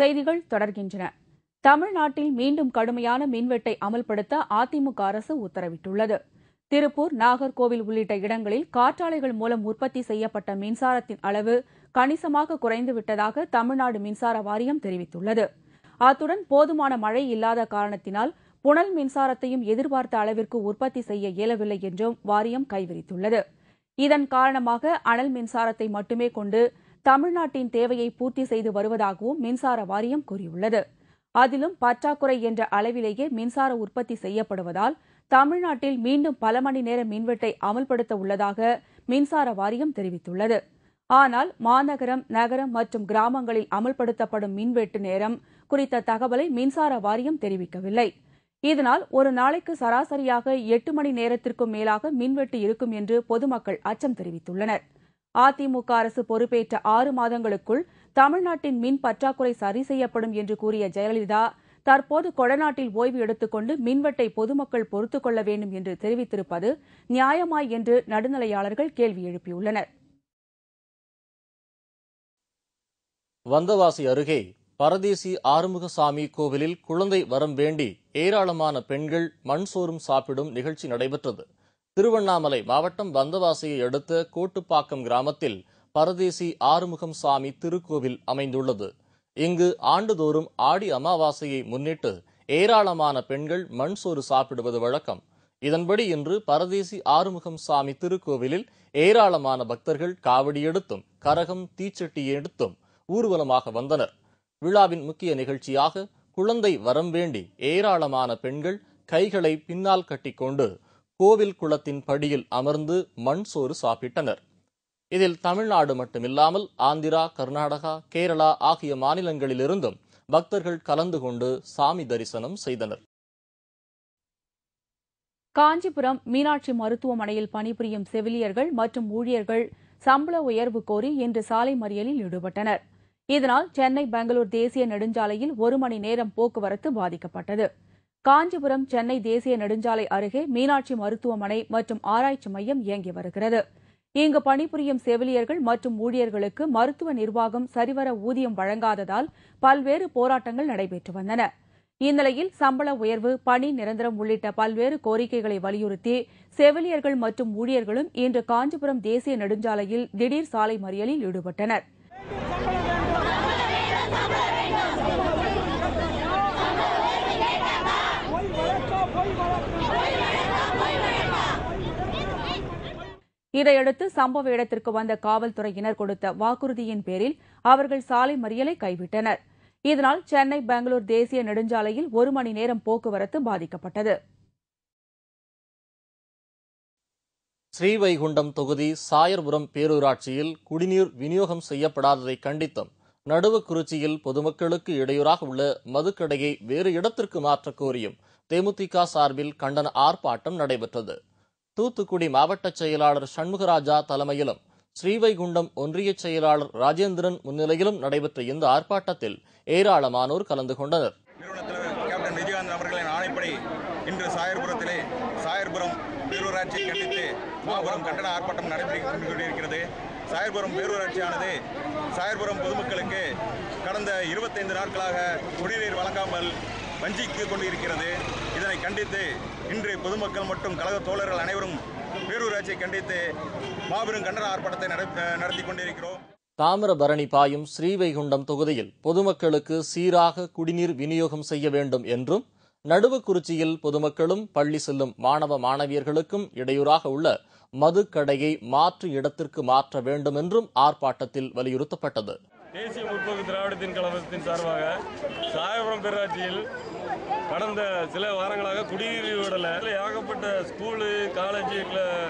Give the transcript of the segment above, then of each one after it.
செய்திகள் தொடர்கின்றன தமிழ்நாட்டில் மீண்டும் கடுமையான மின்வெட்டை அமல்படுத்த அதிமுக அரசு உத்தரவிட்டுள்ளது திருப்பூர் நாகர்கோவில் உள்ளிட்ட இடங்களில் காற்றாலைகள் மூலம் உற்பத்தி செய்யப்பட்ட மின்சாரத்தின் அளவு கணிசமாக குறைந்துவிட்டதாக தமிழ்நாடு மின்சார வாரியம் தெரிவித்துள்ளது அத்துடன் போதுமான மழை இல்லாத காரணத்தினால் புனல் மின்சாரத்தையும் எதிர்பார்த்த அளவிற்கு உற்பத்தி செய்ய இயலவில்லை என்றும் வாரியம் கைவிரித்துள்ளது இதன் காரணமாக அனல் மின்சாரத்தை மட்டுமே கொண்டு தமிழ்நாட்டின் தேவையை பூர்த்தி செய்து வருவதாகவும் மின்சார வாரியம் கூறியுள்ளது அதிலும் பற்றாக்குறை என்ற அளவிலேயே மின்சார உற்பத்தி செய்யப்படுவதால் தமிழ்நாட்டில் மீண்டும் பல மணி நேர மின்வெட்டை அமல்படுத்த உள்ளதாக மின்சார வாரியம் தெரிவித்துள்ளது ஆனால் மாநகரம் நகரம் மற்றும் கிராமங்களில் அமல்படுத்தப்படும் மின்வெட்டு நேரம் குறித்த தகவலை மின்சார வாரியம் தெரிவிக்கவில்லை இதனால் ஒரு நாளைக்கு சராசரியாக எட்டு மணி நேரத்திற்கும் மேலாக மின்வெட்டு இருக்கும் என்று பொதுமக்கள் அச்சம் தெரிவித்துள்ளனா் அதிமுக அரசு பொறுப்பேற்ற ஆறு மாதங்களுக்குள் தமிழ்நாட்டின் மின் பற்றாக்குறை சரி செய்யப்படும் என்று கூறிய ஜெயலலிதா தற்போது கொடநாட்டில் ஓய்வு எடுத்துக்கொண்டு மின்வெட்டை பொதுமக்கள் பொறுத்துக் கொள்ள வேண்டும் என்று தெரிவித்திருப்பது நியாயமாய் என்று நடுநிலையாளர்கள் கேள்வி எழுப்பியுள்ளனர் வந்தவாசி அருகே பரதேசி ஆறுமுகசாமி கோவிலில் குழந்தை வரம் வேண்டி ஏராளமான பெண்கள் மண் சோறும் சாப்பிடும் நிகழ்ச்சி நடைபெற்றது திருவண்ணாமலை மாவட்டம் வந்தவாசியை அடுத்த கோட்டுப்பாக்கம் கிராமத்தில் பரதேசி ஆறுமுகம் சாமி திருக்கோவில் அமைந்துள்ளது இங்கு ஆண்டுதோறும் ஆடி அமாவாசையை முன்னிட்டு ஏராளமான பெண்கள் மண் சோறு சாப்பிடுவது வழக்கம் இதன்படி இன்று பரதேசி ஆறுமுகம் சாமி திருக்கோவிலில் ஏராளமான பக்தர்கள் காவடி எடுத்தும் கரகம் தீச்சட்டி எடுத்தும் ஊர்வலமாக வந்தனர் விழாவின் முக்கிய நிகழ்ச்சியாக குழந்தை வரம் வேண்டி ஏராளமான பெண்கள் கைகளை பின்னால் கட்டிக்கொண்டு கோவில் குளத்தின் படியில் அமர்ந்து மண் சோறு சாப்பிட்டனர் இதில் தமிழ்நாடு மட்டுமில்லாமல் ஆந்திரா கர்நாடகா கேரளா ஆகிய மாநிலங்களிலிருந்தும் பக்தர்கள் கலந்து கொண்டு சாமி தரிசனம் செய்தனர் காஞ்சிபுரம் மீனாட்சி மருத்துவமனையில் பணிபுரியும் செவிலியர்கள் மற்றும் ஊழியர்கள் சம்பள உயர்வு கோரி இன்று சாலை மறியலில் ஈடுபட்டனர் இதனால் சென்னை பெங்களூர் தேசிய நெடுஞ்சாலையில் ஒரு மணி நேரம் போக்குவரத்து பாதிக்கப்பட்டது காஞ்சிபுரம் சென்னை தேசிய நெடுஞ்சாலை அருகே மீனாட்சி மருத்துவமனை மற்றும் ஆராய்ச்சி மையம் இயங்கி வருகிறது இங்கு பணிபுரியும் செவிலியர்கள் மற்றும் ஊழியர்களுக்கு மருத்துவ நிர்வாகம் சரிவர ஊதியம் வழங்காததால் பல்வேறு போராட்டங்கள் நடைபெற்று வந்தன இந்நிலையில் சம்பள உயர்வு பணி நிரந்தரம் உள்ளிட்ட பல்வேறு கோரிக்கைகளை வலியுறுத்தி செவிலியர்கள் மற்றும் ஊழியர்களும் இன்று காஞ்சிபுரம் தேசிய நெடுஞ்சாலையில் திடீர் சாலை மறியலில் ஈடுபட்டனா் இதையடுத்து சம்பவ இடத்திற்கு வந்த காவல்துறையினர் கொடுத்த வாக்குறுதியின் பேரில் அவர்கள் சாலை மறியலை கைவிட்டனர் இதனால் சென்னை பெங்களூர் தேசிய நெடுஞ்சாலையில் ஒரு மணி நேரம் போக்குவரத்து பாதிக்கப்பட்டது ஸ்ரீவைகுண்டம் தொகுதி சாயர்புரம் பேரூராட்சியில் குடிநீர் விநியோகம் செய்யப்படாததை கண்டித்தும் நடுவுக்குறிச்சியில் பொதுமக்களுக்கு இடையூறாக உள்ள மதுக்கடையை வேறு இடத்திற்கு மாற்றக் கோரியும் தேமுதிக சார்பில் கண்டன ஆர்ப்பாட்டம் நடைபெற்றது தூத்துக்குடி மாவட்ட செயலாளர் சண்முகராஜா தலைமையிலும் ஸ்ரீவைகுண்டம் ஒன்றிய செயலாளர் ராஜேந்திரன் முன்னிலையிலும் நடைபெற்ற இந்த ஆர்ப்பாட்டத்தில் ஏராளமானோர் கலந்து கொண்டனர் நிதிகாந்தன் அவர்களின் ஆணைப்படி இன்று சாயர்புரத்திலே சாயர்புரம் பேரூராட்சியை கண்டித்து மாபெரும் கட்டட ஆர்ப்பாட்டம் நடைபெற்று கொண்டிருக்கிறது சாயர்புரம் பேரூராட்சியானது சாயர்புரம் பொதுமக்களுக்கு கடந்த இருபத்தைந்து நாட்களாக குடிநீர் வழங்காமல் வஞ்சித்து கொண்டிருக்கிறது இதனை கண்டித்து இன்று பொதுமக்கள் மற்றும் கழக தோழர்கள் அனைவரும் பேரூராட்சியை கண்டித்து மாபெரும் கண்டன ஆர்ப்பாட்டத்தை நடத்தி கொண்டிருக்கிறோம் தாமிரபரணி பாயும் ஸ்ரீவைகுண்டம் தொகுதியில் பொதுமக்களுக்கு சீராக குடிநீர் விநியோகம் செய்ய வேண்டும் என்றும் நடுவுக்குறிச்சியில் பொதுமக்களும் பள்ளி செல்லும் மாணவ மாணவியர்களுக்கும் இடையூறாக உள்ள மதுக்கடையை மாற்று இடத்திற்கு மாற்ற வேண்டும் என்றும் ஆர்ப்பாட்டத்தில் வலியுறுத்தப்பட்டது தேசிய முற்போக்கு திராவிடத்தின் கழகத்தின் சார்பாக சாயபுரம் பேராட்சியில் கடந்த சில வாரங்களாக குடிநீர் விடலை ஏகப்பட்ட ஸ்கூலு காலேஜ்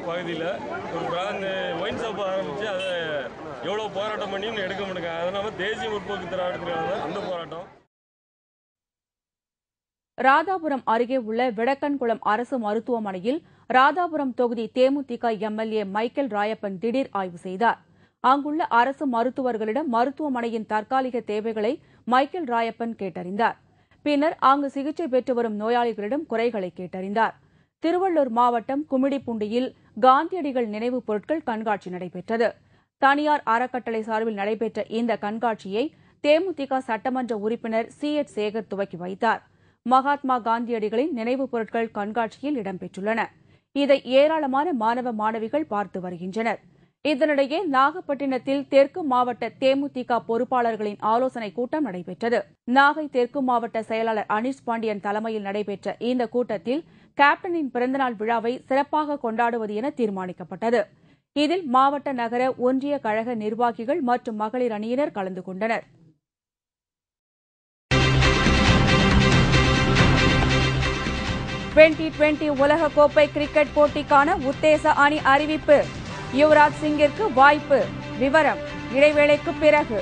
பகுதியில் ஒரு பிராண்டு ஒயின் ஷாப் ஆரம்பித்து அதை எவ்வளோ போராட்டம் பண்ணின்னு எடுக்க முடியுங்க அதனால தேசிய முற்போக்கு திராவிடத்தினால அந்த போராட்டம் ராதாபுரம் அருகே உள்ள விடக்கன்குளம் அரசு மருத்துவமனையில் ராதாபுரம் தொகுதி தேமுதிக எம்எல்ஏ மைக்கேல் ராயப்பன் திடீர் ஆய்வு செய்தார் அங்குள்ள அரசு மருத்துவர்களிடம் மருத்துவமனையின் தற்காலிக தேவைகளை மைக்கேல் ராயப்பன் கேட்டறிந்தார் பின்னர் அங்கு சிகிச்சை பெற்று வரும் நோயாளிகளிடம் குறைகளை கேட்டறிந்தார் திருவள்ளூர் மாவட்டம் குமிடிப்பூண்டியில் காந்தியடிகள் நினைவுப் பொருட்கள் கண்காட்சி நடைபெற்றது தனியார் அறக்கட்டளை சார்பில் நடைபெற்ற இந்த கண்காட்சியை தேமுதிக சட்டமன்ற உறுப்பினர் சி எச் சேகர் துவக்கி வைத்தார் மகாத்மா காந்தியடிகளின் நினைவுப் பொருட்கள் கண்காட்சியில் இடம்பெற்றுள்ளன இதை ஏராளமான மாணவ மாணவிகள் பார்த்து வருகின்றனா் இதனிடையே நாகப்பட்டினத்தில் தெற்கு மாவட்ட தேமுதிக பொறுப்பாளர்களின் ஆலோசனைக் கூட்டம் நடைபெற்றது நாகை தெற்கு மாவட்ட செயலாளர் அனிஷ் பாண்டியன் தலைமையில் நடைபெற்ற இந்த கூட்டத்தில் கேப்டனின் பிறந்தநாள் விழாவை சிறப்பாக கொண்டாடுவது என தீர்மானிக்கப்பட்டது இதில் மாவட்ட நகர ஒன்றிய கழக நிர்வாகிகள் மற்றும் மகளிர் அணியினர் கலந்து கொண்டனர் டுவெண்டி டுவெண்டி உலகக்கோப்பை கிரிக்கெட் போட்டிக்கான உத்தேச அணி அறிவிப்பு யுவராஜ் சிங்கிற்கு வாய்ப்பு விவரம் இடைவேளைக்கு பிறகு